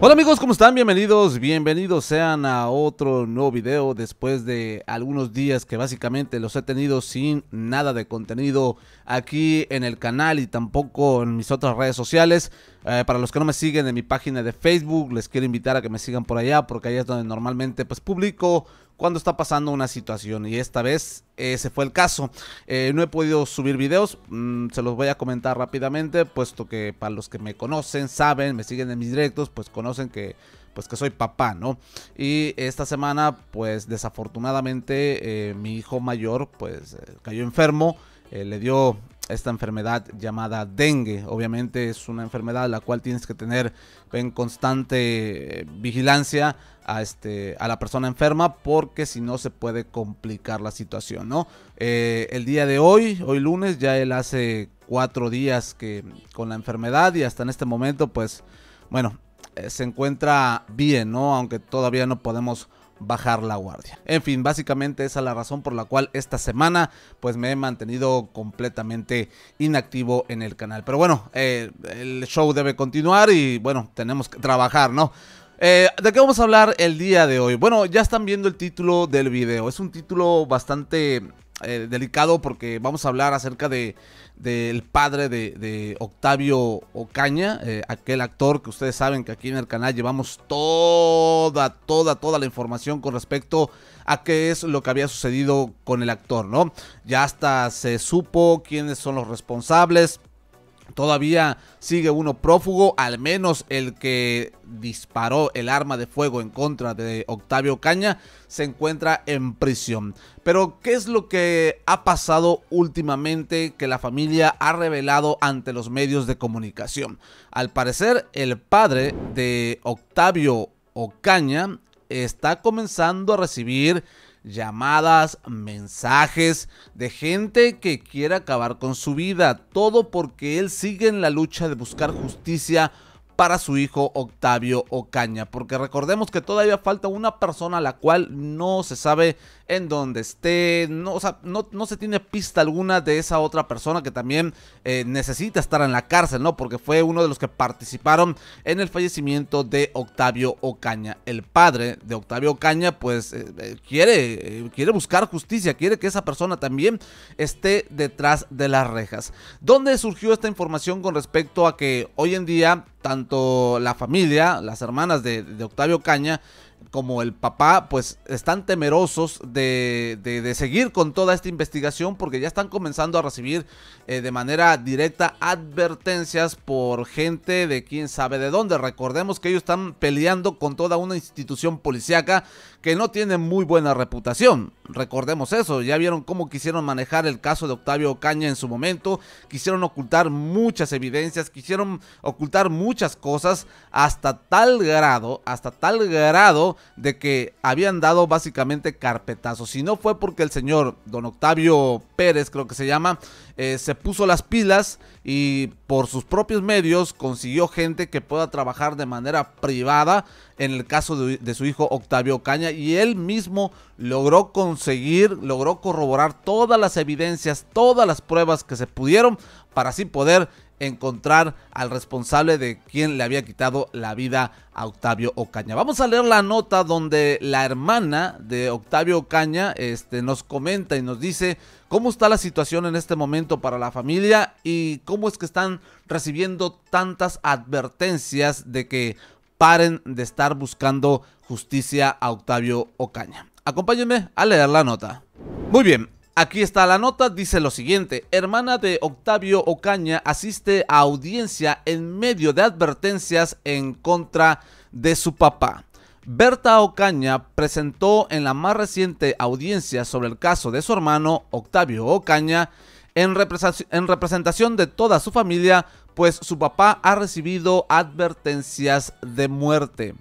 Hola amigos, ¿cómo están? Bienvenidos, bienvenidos sean a otro nuevo video después de algunos días que básicamente los he tenido sin nada de contenido aquí en el canal y tampoco en mis otras redes sociales. Eh, para los que no me siguen en mi página de Facebook, les quiero invitar a que me sigan por allá porque ahí es donde normalmente pues publico cuando está pasando una situación y esta vez ese fue el caso. Eh, no he podido subir videos, mm, se los voy a comentar rápidamente puesto que para los que me conocen, saben, me siguen en mis directos, pues conocen que pues que soy papá, ¿no? Y esta semana, pues desafortunadamente, eh, mi hijo mayor, pues cayó enfermo, le dio esta enfermedad llamada dengue. Obviamente es una enfermedad la cual tienes que tener en constante eh, vigilancia a, este, a la persona enferma porque si no se puede complicar la situación, ¿no? Eh, el día de hoy, hoy lunes, ya él hace cuatro días que con la enfermedad y hasta en este momento, pues, bueno, eh, se encuentra bien, ¿no? Aunque todavía no podemos bajar la guardia. En fin, básicamente esa es la razón por la cual esta semana pues me he mantenido completamente inactivo en el canal. Pero bueno, eh, el show debe continuar y bueno, tenemos que trabajar, ¿no? Eh, ¿De qué vamos a hablar el día de hoy? Bueno, ya están viendo el título del video. Es un título bastante eh, delicado porque vamos a hablar acerca del de, Del padre de, Octavio Ocaña, eh, aquel actor que ustedes saben que aquí en el canal llevamos toda, toda, toda la información con respecto a qué es lo que había sucedido con el actor, ¿no? Ya hasta se supo quiénes son los responsables. Todavía sigue uno prófugo, al menos el que disparó el arma de fuego en contra de Octavio Caña se encuentra en prisión. Pero, ¿qué es lo que ha pasado últimamente que la familia ha revelado ante los medios de comunicación? Al parecer, el padre de Octavio Ocaña está comenzando a recibir llamadas, mensajes de gente que quiere acabar con su vida. Todo porque él sigue en la lucha de buscar justicia para su hijo Octavio Ocaña. Porque recordemos que todavía falta una persona a la cual no se sabe en donde esté, no, o sea, no, se tiene pista alguna de esa otra persona que también eh, necesita estar en la cárcel, ¿no? Porque fue uno de los que participaron en el fallecimiento de Octavio Ocaña. El padre de Octavio Ocaña, pues, eh, eh, quiere, quiere buscar justicia, quiere que esa persona también esté detrás de las rejas. ¿Dónde surgió esta información con respecto a que hoy en día tanto la familia, las hermanas de, Octavio Ocaña, como el papá, pues están temerosos de, de, seguir con toda esta investigación porque ya están comenzando a recibir eh, de manera directa advertencias por gente de quién sabe de dónde. Recordemos que ellos están peleando con toda una institución policíaca que no tiene muy buena reputación. Recordemos eso, ya vieron cómo quisieron manejar el caso de Octavio Caña en su momento, quisieron ocultar muchas evidencias, quisieron ocultar muchas cosas hasta tal grado, hasta tal grado de que habían dado básicamente carpetazos. Si no fue porque el señor don Octavio Pérez, creo que se llama, eh, se puso las pilas y por sus propios medios consiguió gente que pueda trabajar de manera privada en el caso de, de, su hijo Octavio Caña y él mismo logró conseguir, logró corroborar todas las evidencias, todas las pruebas que se pudieron para así poder encontrar al responsable de quien le había quitado la vida a Octavio Ocaña. Vamos a leer la nota donde la hermana de Octavio Ocaña este, nos comenta y nos dice cómo está la situación en este momento para la familia y cómo es que están recibiendo tantas advertencias de que paren de estar buscando justicia a Octavio Ocaña. Acompáñenme a leer la nota. Muy bien, Aquí está la nota, dice lo siguiente, hermana de Octavio Ocaña asiste a audiencia en medio de advertencias en contra de su papá. Berta Ocaña presentó en la más reciente audiencia sobre el caso de su hermano Octavio Ocaña en, representación de toda su familia, pues su papá ha recibido advertencias de muerte.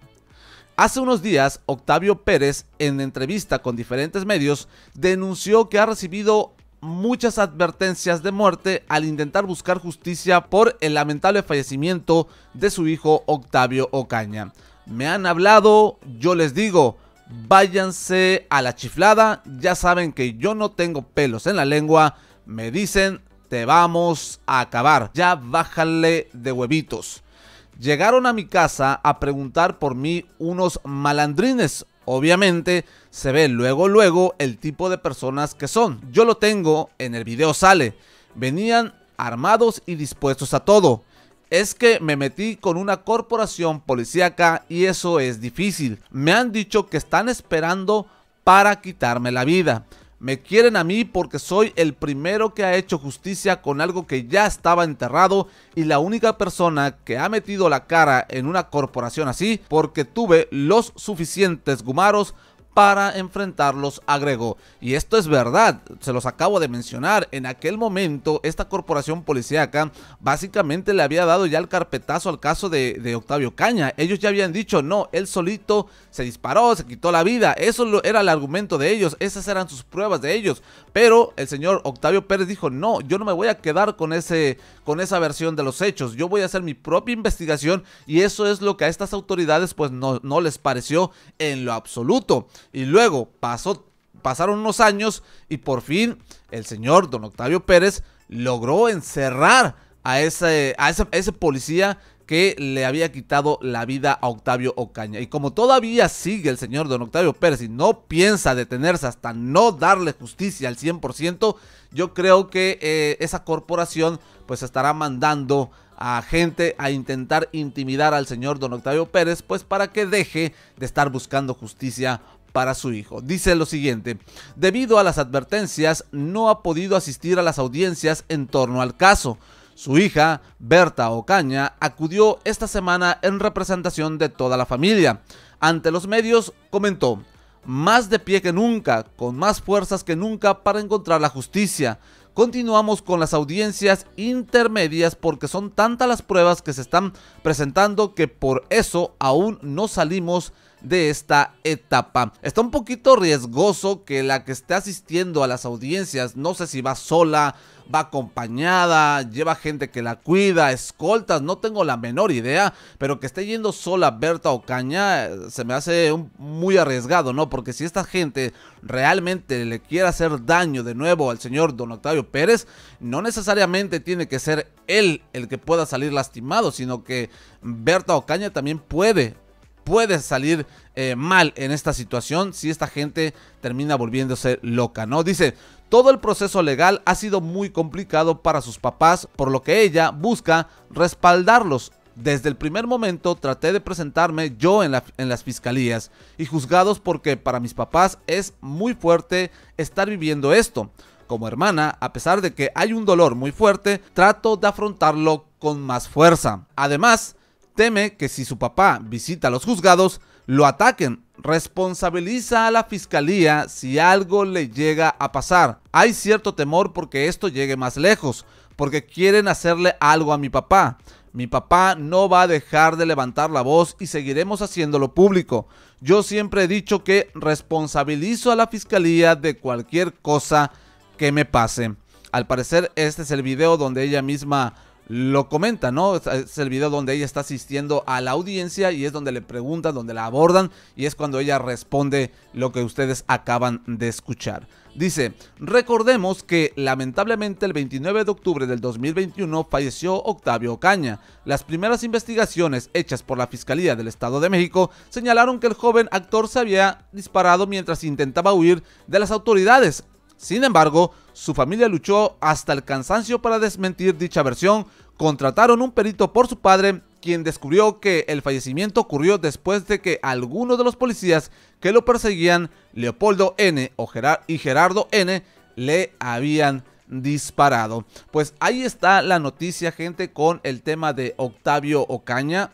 Hace unos días, Octavio Pérez, en entrevista con diferentes medios, denunció que ha recibido muchas advertencias de muerte al intentar buscar justicia por el lamentable fallecimiento de su hijo Octavio Ocaña. Me han hablado, yo les digo, váyanse a la chiflada, ya saben que yo no tengo pelos en la lengua, me dicen, te vamos a acabar, ya bájale de huevitos. Llegaron a mi casa a preguntar por mí unos malandrines. Obviamente se ve luego luego el tipo de personas que son. Yo lo tengo, en el video sale. Venían armados y dispuestos a todo. Es que me metí con una corporación policíaca y eso es difícil. Me han dicho que están esperando para quitarme la vida. Me quieren a mí porque soy el primero que ha hecho justicia con algo que ya estaba enterrado y la única persona que ha metido la cara en una corporación así porque tuve los suficientes gumaros para enfrentarlos, agregó. Y esto es verdad, se los acabo de mencionar, en aquel momento esta corporación policíaca básicamente le había dado ya el carpetazo al caso de, Octavio Caña. Ellos ya habían dicho, no, él solito se disparó, se quitó la vida, eso era el argumento de ellos, esas eran sus pruebas de ellos. Pero el señor Octavio Pérez dijo, no, yo no me voy a quedar con, ese, con esa versión de los hechos, yo voy a hacer mi propia investigación y eso es lo que a estas autoridades pues no, no les pareció en lo absoluto. Y luego pasó, pasaron unos años y por fin el señor don Octavio Pérez logró encerrar a ese, a ese, policía que le había quitado la vida a Octavio Ocaña. Y como todavía sigue el señor don Octavio Pérez y no piensa detenerse hasta no darle justicia al 100%, yo creo que eh, esa corporación pues estará mandando a gente a intentar intimidar al señor don Octavio Pérez, pues para que deje de estar buscando justicia para su hijo. Dice lo siguiente, debido a las advertencias no ha podido asistir a las audiencias en torno al caso. Su hija, Berta Ocaña, acudió esta semana en representación de toda la familia. Ante los medios comentó, más de pie que nunca, con más fuerzas que nunca para encontrar la justicia. Continuamos con las audiencias intermedias porque son tantas las pruebas que se están presentando que por eso aún no salimos de esta etapa. Está un poquito riesgoso que la que esté asistiendo a las audiencias, no sé si va sola, va acompañada, lleva gente que la cuida, escoltas, no tengo la menor idea, pero que esté yendo sola Berta Ocaña eh, se me hace un, muy arriesgado, ¿no? Porque si esta gente realmente le quiere hacer daño de nuevo al señor Don Octavio Pérez, no necesariamente tiene que ser él el que pueda salir lastimado, sino que Berta Ocaña también puede puede salir eh, mal en esta situación si esta gente termina volviéndose loca, ¿no? Dice, todo el proceso legal ha sido muy complicado para sus papás, por lo que ella busca respaldarlos. Desde el primer momento traté de presentarme yo en, las fiscalías y juzgados porque para mis papás es muy fuerte estar viviendo esto. Como hermana, a pesar de que hay un dolor muy fuerte, trato de afrontarlo con más fuerza. Además, teme que si su papá visita los juzgados, lo ataquen. Responsabiliza a la fiscalía si algo le llega a pasar. Hay cierto temor porque esto llegue más lejos, porque quieren hacerle algo a mi papá. Mi papá no va a dejar de levantar la voz y seguiremos haciéndolo público. Yo siempre he dicho que responsabilizo a la fiscalía de cualquier cosa que me pase. Al parecer este es el video donde ella misma lo comenta, ¿no? Es el video donde ella está asistiendo a la audiencia y es donde le preguntan, donde la abordan y es cuando ella responde lo que ustedes acaban de escuchar. Dice, recordemos que lamentablemente el 29 de octubre del 2021 falleció Octavio Ocaña. Las primeras investigaciones hechas por la Fiscalía del Estado de México señalaron que el joven actor se había disparado mientras intentaba huir de las autoridades sin embargo, su familia luchó hasta el cansancio para desmentir dicha versión, contrataron un perito por su padre, quien descubrió que el fallecimiento ocurrió después de que algunos de los policías que lo perseguían, Leopoldo N. O y Gerardo N., le habían disparado. Pues ahí está la noticia, gente, con el tema de Octavio Ocaña.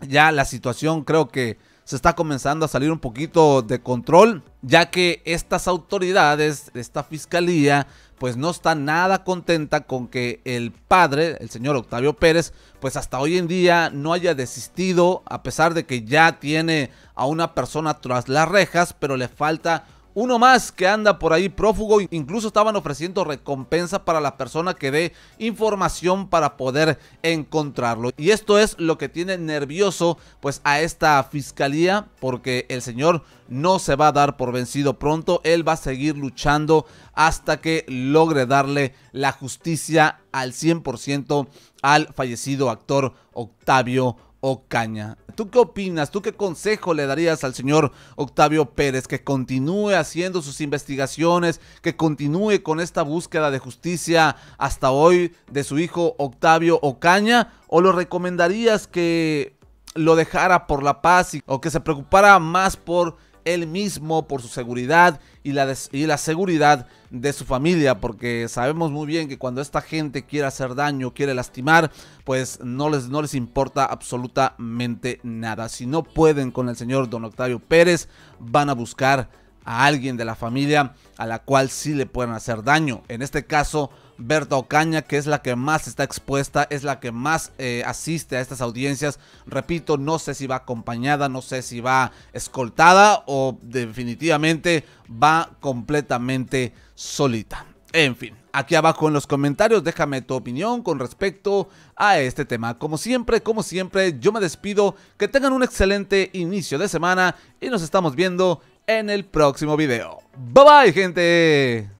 Ya la situación creo que se está comenzando a salir un poquito de control, ya que estas autoridades, esta fiscalía, pues no está nada contenta con que el padre, el señor Octavio Pérez, pues hasta hoy en día no haya desistido, a pesar de que ya tiene a una persona tras las rejas, pero le falta uno más que anda por ahí prófugo. Incluso estaban ofreciendo recompensa para la persona que dé información para poder encontrarlo. Y esto es lo que tiene nervioso pues a esta fiscalía porque el señor no se va a dar por vencido pronto. Él va a seguir luchando hasta que logre darle la justicia al 100% al fallecido actor Octavio Ocaña. ¿Tú qué opinas? ¿Tú qué consejo le darías al señor Octavio Pérez que continúe haciendo sus investigaciones, que continúe con esta búsqueda de justicia hasta hoy de su hijo Octavio Ocaña? ¿O lo recomendarías que lo dejara por la paz o que se preocupara más por él mismo, por su seguridad y la, y la seguridad de su familia, porque sabemos muy bien que cuando esta gente quiere hacer daño, quiere lastimar, pues no les, no les importa absolutamente nada. Si no pueden con el señor don Octavio Pérez, van a buscar a alguien de la familia a la cual sí le pueden hacer daño. En este caso, Berta Ocaña, que es la que más está expuesta, es la que más eh, asiste a estas audiencias. Repito, no sé si va acompañada, no sé si va escoltada o definitivamente va completamente solita. En fin, aquí abajo en los comentarios déjame tu opinión con respecto a este tema. Como siempre, como siempre, yo me despido, que tengan un excelente inicio de semana y nos estamos viendo en el próximo video. Bye bye gente.